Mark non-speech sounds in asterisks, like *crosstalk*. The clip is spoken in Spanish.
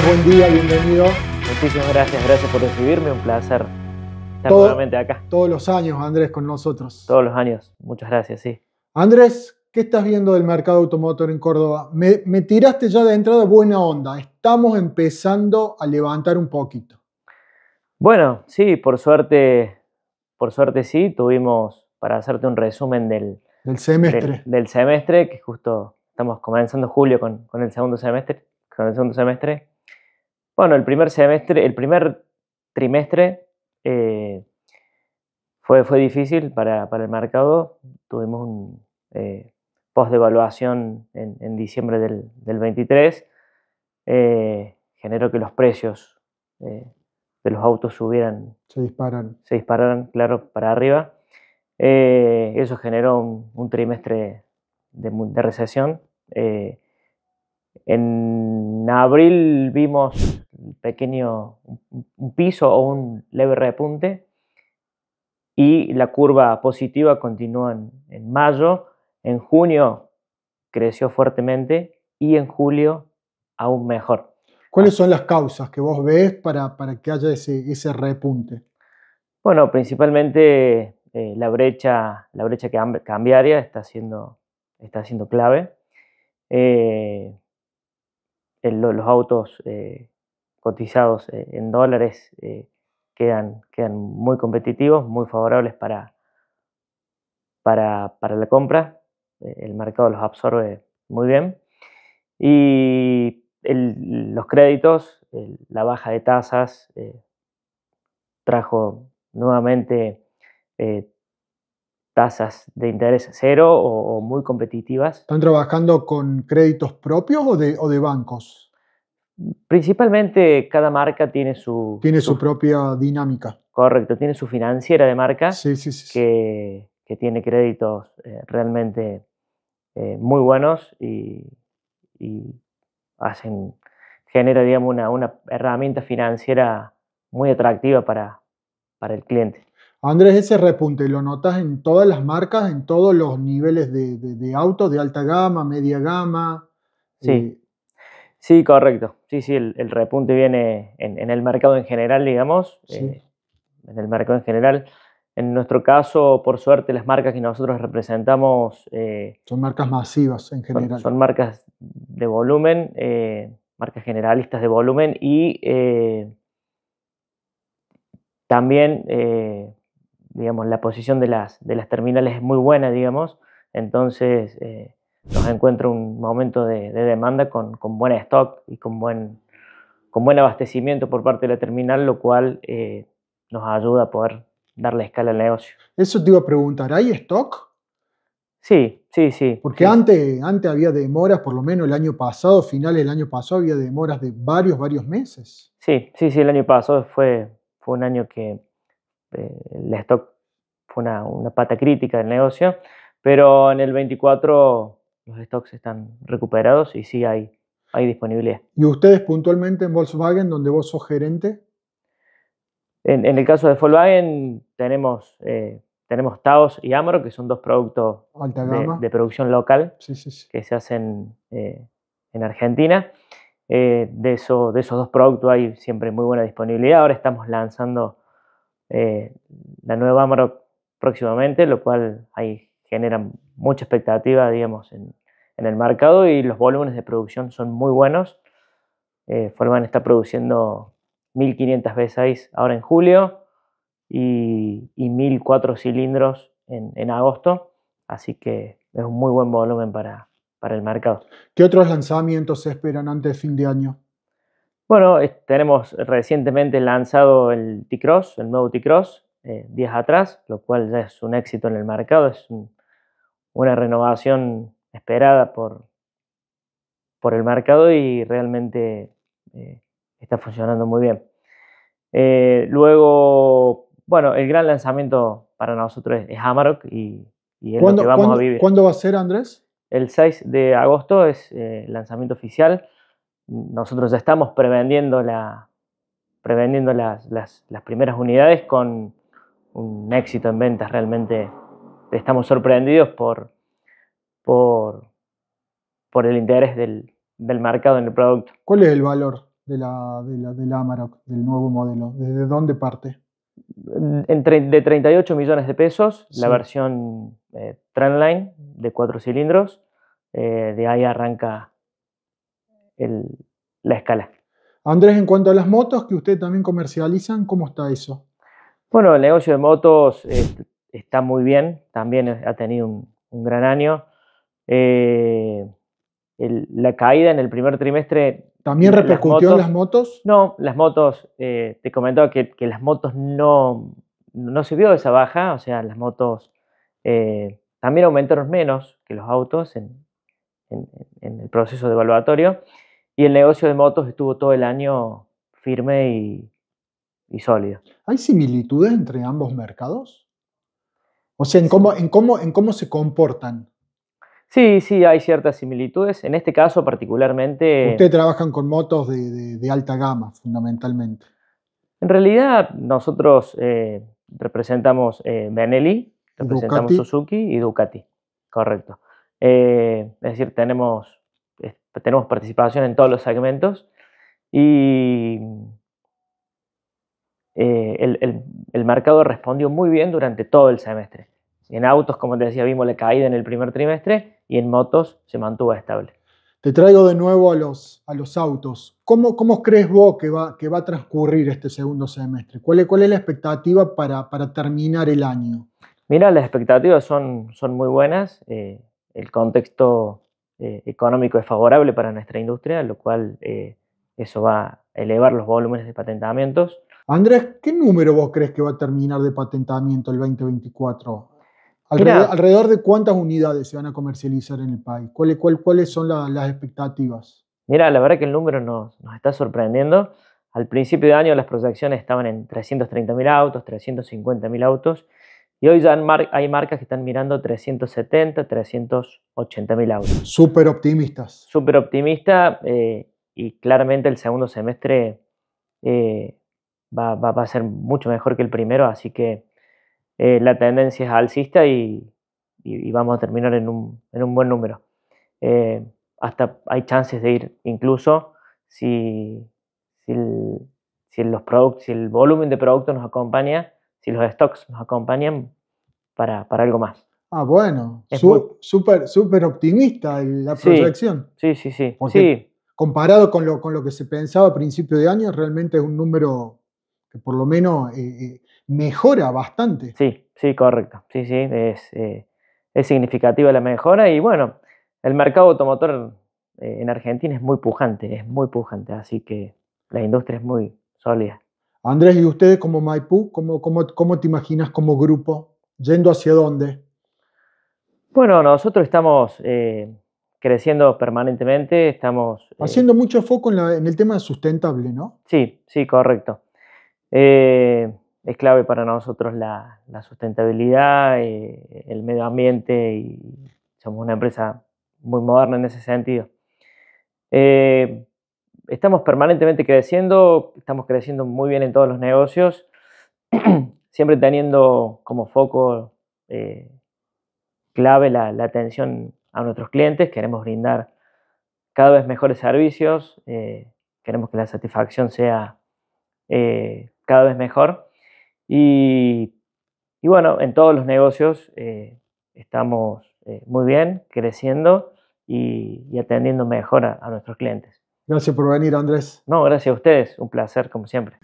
buen día, bienvenido. Muchísimas gracias, gracias por recibirme, un placer estar nuevamente acá. Todos los años, Andrés, con nosotros. Todos los años, muchas gracias, sí. Andrés, ¿qué estás viendo del mercado automotor en Córdoba? Me, tiraste ya de entrada buena onda, estamos empezando a levantar un poquito. Bueno, sí, por suerte, por suerte sí, tuvimos, para hacerte un resumen del, semestre. Del, semestre, que justo estamos comenzando julio con el segundo semestre, con el segundo semestre, bueno, el primer semestre, el primer trimestre eh, fue, fue difícil para, el mercado. Tuvimos un eh, post-devaluación en, en, diciembre del, del 23. Eh, generó que los precios de los autos subieran. Se disparan. Se dispararan, claro, para arriba. eso generó un, trimestre de, recesión. En abril vimos un pequeño un piso o un leve repunte y la curva positiva continúa en, mayo, en junio creció fuertemente y en julio aún mejor. ¿Cuáles son las causas que vos ves para, que haya ese, repunte? Bueno, principalmente eh, la, brecha, la brecha cambiaria está siendo, está clave. Eh, los autos eh, cotizados eh, en dólares eh, quedan, quedan muy competitivos, muy favorables para, para, la compra. el mercado los absorbe muy bien. Y los créditos, la baja de tasas, trajo nuevamente tasas de interés cero o, muy competitivas. ¿Están trabajando con créditos propios o de, bancos? Principalmente cada marca tiene su... Tiene su, propia dinámica. Correcto, tiene su financiera de marca que, tiene créditos eh, realmente eh, muy buenos y, y, hacen, genera digamos, una, herramienta financiera muy atractiva para, para el cliente. Andrés, ese repunte lo notas en todas las marcas, en todos los niveles de, autos, de alta gama, media gama. Sí, eh, sí, correcto. Sí, sí, el, repunte viene en, el mercado en general, digamos. Eh, en el mercado en general. En nuestro caso, por suerte, las marcas que nosotros representamos... Eh, son marcas masivas en general. Son, marcas de volumen, marcas generalistas de volumen y también digamos, la posición de las, de las terminales es muy buena, digamos, entonces eh, nos encuentra un momento de, demanda con, buen stock y con buen, con buen abastecimiento por parte de la terminal, lo cual eh, nos ayuda a poder darle escala al negocio. Eso te iba a preguntar, ¿hay stock? Sí, sí, sí. Porque Antes, antes había demoras, por lo menos el año pasado, finales del año pasado, había demoras de varios, varios meses. Sí, sí, sí, el año pasado fue, fue un año que este, el stock fue una, pata crítica del negocio, pero en el 24 los stocks están recuperados y sí hay, hay disponibilidad. ¿Y ustedes puntualmente en Volkswagen, donde vos sos gerente? En, el caso de Volkswagen tenemos, eh, tenemos Taos y Amaro, que son dos productos de, producción local que se hacen eh, en Argentina. Eh, de, de esos dos productos hay siempre muy buena disponibilidad. Ahora estamos lanzando eh, la nueva Amarok próximamente, lo cual genera mucha expectativa, digamos, en, el mercado y los volúmenes de producción son muy buenos. Eh, Forman está produciendo 1500 V6 ahora en julio y, y 1004 cilindros en, agosto, así que es un muy buen volumen para, para el mercado. ¿Qué otros lanzamientos se esperan antes de fin de año? Bueno, tenemos recientemente lanzado el T-Cross, el nuevo T-Cross, eh, días atrás, lo cual ya es un éxito en el mercado, es una renovación esperada por, por el mercado y realmente eh, está funcionando muy bien. Eh, luego, bueno, el gran lanzamiento para nosotros es, Amarok y, y es lo que vamos a vivir. ¿Cuándo va a ser, Andrés? El 6 de agosto es el lanzamiento oficial nosotros ya estamos Prevendiendo la, las, primeras unidades con un éxito en ventas. Realmente estamos sorprendidos por, por, el interés del, mercado en el producto. ¿Cuál es el valor de la, la, del Amarok, del nuevo modelo? ¿Desde dónde parte? de 38 millones de pesos, la versión eh, Trendline de cuatro cilindros. Eh, de ahí arranca la escala. Andrés, en cuanto a las motos que usted también comercializan, ¿cómo está eso? Bueno, el negocio de motos eh, está muy bien, también ha tenido un, gran año. Eh, la caída en el primer trimestre... ¿También repercutió en las motos? No, las motos, eh, te comentaba que, las motos no, no se vio esa baja, o sea, las motos también aumentaron menos que los autos en, en el proceso de evaluatorio. Y el negocio de motos estuvo todo el año firme y, sólido. ¿Hay similitudes entre ambos mercados? O sea, en cómo, en, cómo, en cómo se comportan. Sí, sí, hay ciertas similitudes. En este caso particularmente... Ustedes trabajan con motos de, alta gama, fundamentalmente. En realidad, nosotros eh, representamos eh, Benelli, representamos Suzuki y Ducati, correcto. Eh, es decir, tenemos tenemos participación en todos los segmentos y eh, el, mercado respondió muy bien durante todo el semestre. En autos, como te decía, vimos la caída en el primer trimestre y en motos se mantuvo estable. Te traigo de nuevo a los, a los autos. ¿Cómo, ¿Cómo crees vos que va, que va a transcurrir este segundo semestre? ¿Cuál es, cuál es la expectativa para, para terminar el año? Mira, las expectativas son, son muy buenas. Eh, el contexto eh, económico es favorable para nuestra industria, lo cual eh, eso va a elevar los volúmenes de patentamientos. Andrés, ¿qué número vos crees que va a terminar de patentamiento el 2024? Alrededor, de cuántas unidades se van a comercializar en el país? ¿Cuáles, son las expectativas? Mira, la verdad que el número nos, nos está sorprendiendo. Al principio de año las proyecciones estaban en 330.000 autos, 350.000 autos y hoy ya hay marcas que están mirando 370, 380 mil autos. Súper optimistas. Súper optimista eh, y claramente el segundo semestre eh, va, a ser mucho mejor que el primero, así que eh, la tendencia es alcista y, vamos a terminar en un, buen número. hasta hay chances de ir incluso si, si, los si el volumen de productos nos acompaña si los stocks nos acompañan para, algo más. Ah, bueno, súper optimista la proyección. Sí, sí, sí. comparado con lo, con lo que se pensaba a principio de año, realmente es un número que por lo menos eh, eh, mejora bastante. Sí, sí, correcto. Sí, sí, es, eh, es significativa la mejora y bueno, el mercado automotor en Argentina es muy pujante, es muy pujante, así que la industria es muy sólida. Andrés, ¿y ustedes como Maipú, cómo, cómo, te imaginas como grupo? ¿Yendo hacia dónde? Bueno, nosotros estamos eh, creciendo permanentemente, estamos... Eh, Haciendo mucho foco en, el tema sustentable, ¿no? Sí, sí, correcto. Eh, es clave para nosotros la, sustentabilidad, el medio ambiente y somos una empresa muy moderna en ese sentido estamos permanentemente creciendo, estamos creciendo muy bien en todos los negocios, *clears throat* siempre teniendo como foco eh, clave la, atención a nuestros clientes, queremos brindar cada vez mejores servicios, eh, queremos que la satisfacción sea eh, cada vez mejor y, bueno, en todos los negocios estamos muy bien, creciendo y, atendiendo mejor a nuestros clientes. Gracias por venir, Andrés. No, gracias a ustedes. Un placer, como siempre.